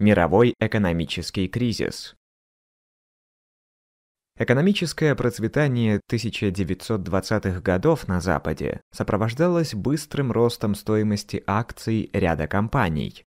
Мировой экономический кризис. Экономическое процветание 1920-х годов на Западе сопровождалось быстрым ростом стоимости акций ряда компаний.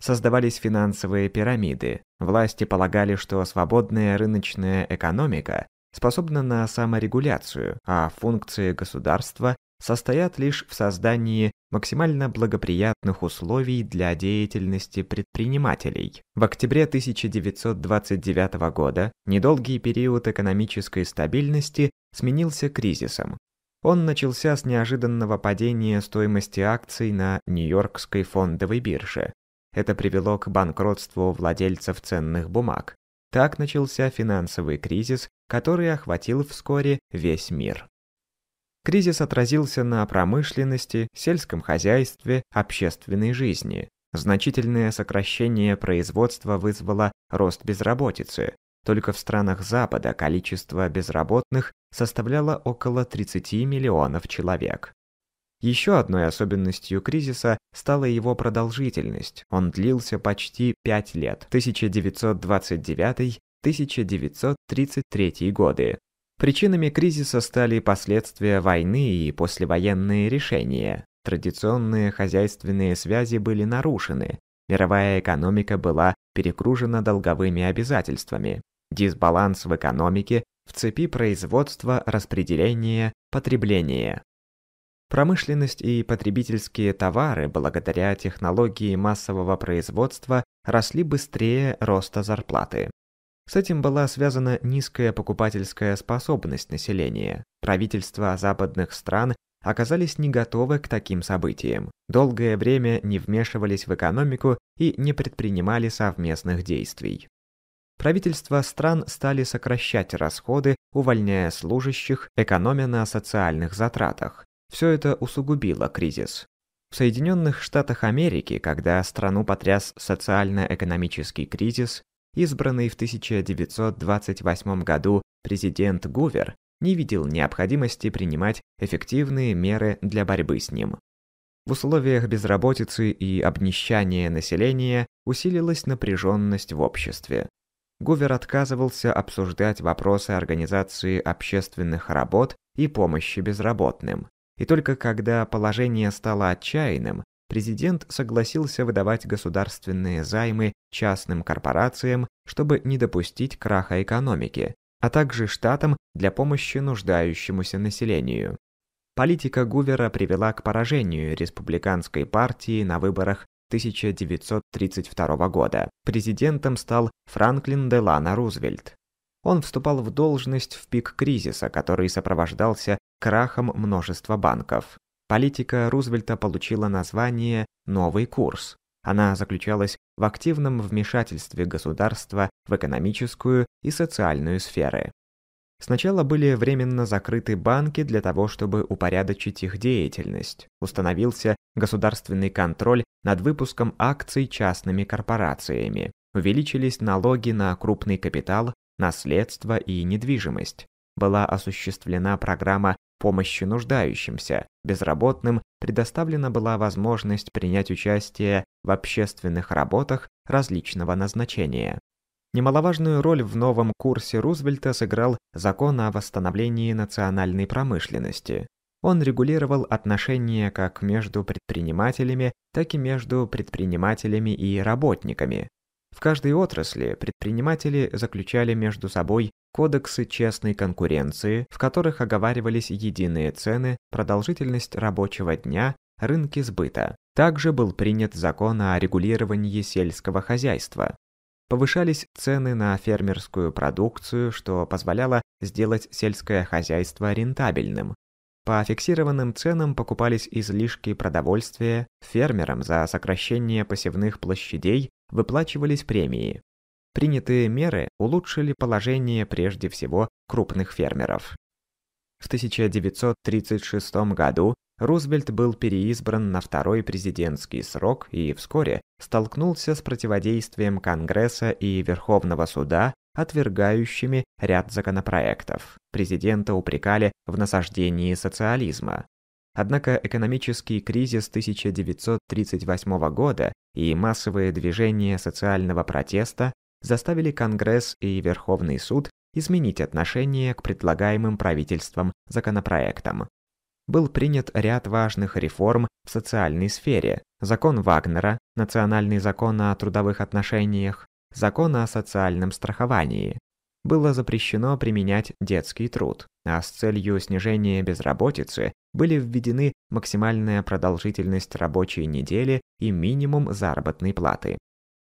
Создавались финансовые пирамиды, власти полагали, что свободная рыночная экономика способна на саморегуляцию, а функции государства состоят лишь в создании максимально благоприятных условий для деятельности предпринимателей. В октябре 1929 года недолгий период экономической стабильности сменился кризисом. Он начался с неожиданного падения стоимости акций на Нью-Йоркской фондовой бирже. Это привело к банкротству владельцев ценных бумаг. Так начался финансовый кризис, который охватил вскоре весь мир. Кризис отразился на промышленности, сельском хозяйстве, общественной жизни. Значительное сокращение производства вызвало рост безработицы. Только в странах Запада количество безработных составляло около 30 миллионов человек. Еще одной особенностью кризиса стала его продолжительность. Он длился почти 5 лет, 1929-1933 годы, Причинами кризиса стали последствия войны и послевоенные решения. Традиционные хозяйственные связи были нарушены, мировая экономика была перегружена долговыми обязательствами. Дисбаланс в экономике в цепи производства, распределения, потребления. Промышленность и потребительские товары благодаря технологии массового производства росли быстрее роста зарплаты. С этим была связана низкая покупательская способность населения. Правительства западных стран оказались не готовы к таким событиям, долгое время не вмешивались в экономику и не предпринимали совместных действий. Правительства стран стали сокращать расходы, увольняя служащих, экономя на социальных затратах. Все это усугубило кризис. В Соединенных Штатах Америки, когда страну потряс социально-экономический кризис, избранный в 1928 году президент Гувер не видел необходимости принимать эффективные меры для борьбы с ним. В условиях безработицы и обнищания населения усилилась напряженность в обществе. Гувер отказывался обсуждать вопросы организации общественных работ и помощи безработным. И только когда положение стало отчаянным, президент согласился выдавать государственные займы частным корпорациям, чтобы не допустить краха экономики, а также штатам для помощи нуждающемуся населению. Политика Гувера привела к поражению республиканской партии на выборах 1932 года. Президентом стал Франклин Делано Рузвельт. Он вступал в должность в пик кризиса, который сопровождался крахом множества банков. Политика Рузвельта получила название «Новый курс». Она заключалась в активном вмешательстве государства в экономическую и социальную сферы. Сначала были временно закрыты банки для того, чтобы упорядочить их деятельность. Установился государственный контроль над выпуском акций частными корпорациями. Увеличились налоги на крупный капитал, наследство и недвижимость. Была осуществлена программа помощи нуждающимся, безработным предоставлена была возможность принять участие в общественных работах различного назначения. Немаловажную роль в новом курсе Рузвельта сыграл закон о восстановлении национальной промышленности. Он регулировал отношения как между предпринимателями, так и между предпринимателями и работниками. В каждой отрасли предприниматели заключали между собой кодексы честной конкуренции, в которых оговаривались единые цены, продолжительность рабочего дня, рынки сбыта. Также был принят закон о регулировании сельского хозяйства. Повышались цены на фермерскую продукцию, что позволяло сделать сельское хозяйство рентабельным. По фиксированным ценам покупались излишки продовольствия фермерам за сокращение посевных площадей выплачивались премии. Принятые меры улучшили положение прежде всего крупных фермеров. В 1936 году Рузвельт был переизбран на второй президентский срок и вскоре столкнулся с противодействием Конгресса и Верховного суда, отвергающими ряд законопроектов. Президента упрекали в насаждении социализма. Однако экономический кризис 1938 года и массовые движения социального протеста заставили Конгресс и Верховный суд изменить отношение к предлагаемым правительством законопроектам. Был принят ряд важных реформ в социальной сфере. Закон Вагнера, Национальный закон о трудовых отношениях, Закон о социальном страховании. Было запрещено применять детский труд а с целью снижения безработицы были введены максимальная продолжительность рабочей недели и минимум заработной платы.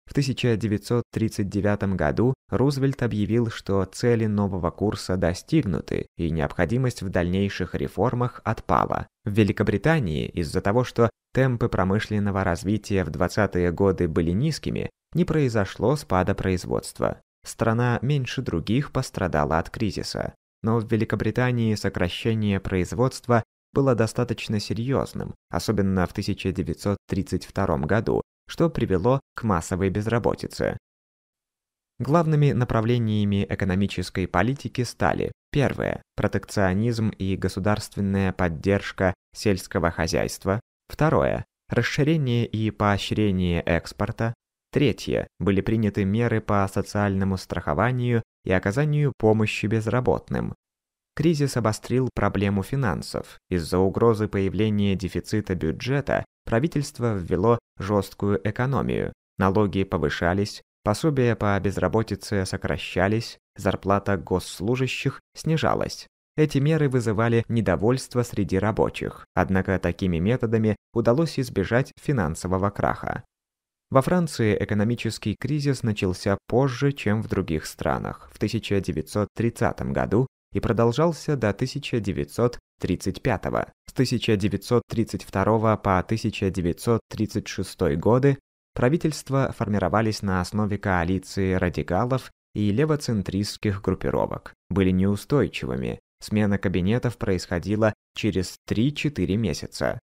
В 1939 году Рузвельт объявил, что цели нового курса достигнуты и необходимость в дальнейших реформах отпала. В Великобритании из-за того, что темпы промышленного развития в 20-е годы были низкими, не произошло спада производства. Страна меньше других пострадала от кризиса но в Великобритании сокращение производства было достаточно серьезным, особенно в 1932 году, что привело к массовой безработице. Главными направлениями экономической политики стали первое – протекционизм и государственная поддержка сельского хозяйства, второе – расширение и поощрение экспорта, третье – были приняты меры по социальному страхованию и оказанию помощи безработным. Кризис обострил проблему финансов. Из-за угрозы появления дефицита бюджета правительство ввело жесткую экономию. Налоги повышались, пособия по безработице сокращались, зарплата госслужащих снижалась. Эти меры вызывали недовольство среди рабочих, однако такими методами удалось избежать финансового краха. Во Франции экономический кризис начался позже, чем в других странах, в 1930 году и продолжался до 1935. С 1932 по 1936 годы правительства формировались на основе коалиции радикалов и левоцентристских группировок, были неустойчивыми, смена кабинетов происходила через 3-4 месяца.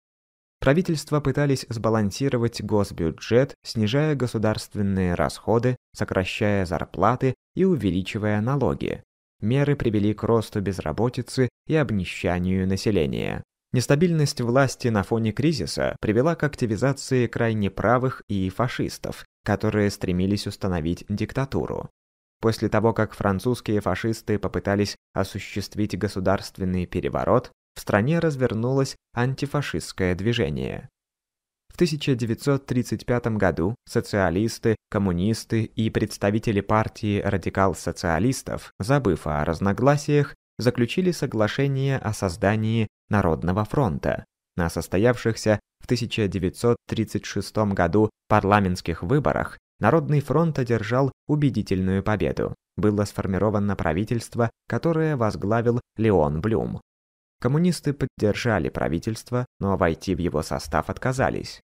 Правительства пытались сбалансировать госбюджет, снижая государственные расходы, сокращая зарплаты и увеличивая налоги. Меры привели к росту безработицы и обнищанию населения. Нестабильность власти на фоне кризиса привела к активизации крайне правых и фашистов, которые стремились установить диктатуру. После того, как французские фашисты попытались осуществить государственный переворот, в стране развернулось антифашистское движение. В 1935 году социалисты, коммунисты и представители партии радикал-социалистов, забыв о разногласиях, заключили соглашение о создании Народного фронта на состоявшихся в 1936 году парламентских выборах Народный фронт одержал убедительную победу. Было сформировано правительство, которое возглавил Леон Блюм. Коммунисты поддержали правительство, но войти в его состав отказались.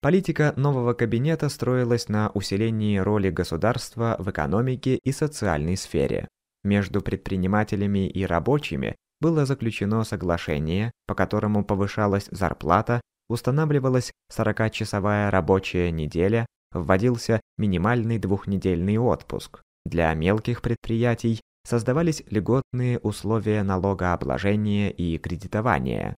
Политика нового кабинета строилась на усилении роли государства в экономике и социальной сфере. Между предпринимателями и рабочими было заключено соглашение, по которому повышалась зарплата, устанавливалась 40-часовая рабочая неделя, вводился минимальный двухнедельный отпуск. Для мелких предприятий создавались льготные условия налогообложения и кредитования.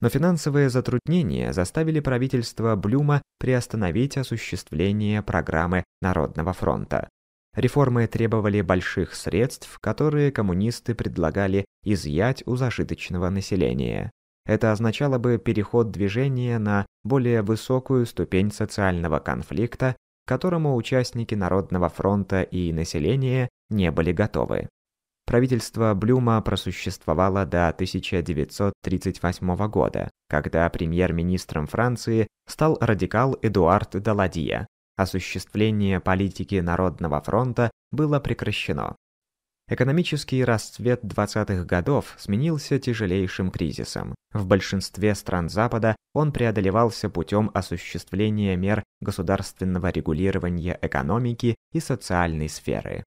Но финансовые затруднения заставили правительство Блюма приостановить осуществление программы Народного фронта. Реформы требовали больших средств, которые коммунисты предлагали изъять у зажиточного населения. Это означало бы переход движения на более высокую ступень социального конфликта, которому участники Народного фронта и население не были готовы. Правительство Блюма просуществовало до 1938 года, когда премьер-министром Франции стал радикал Эдуард Даладье. Осуществление политики Народного фронта было прекращено. Экономический расцвет 20-х годов сменился тяжелейшим кризисом. В большинстве стран Запада он преодолевался путем осуществления мер государственного регулирования экономики и социальной сферы.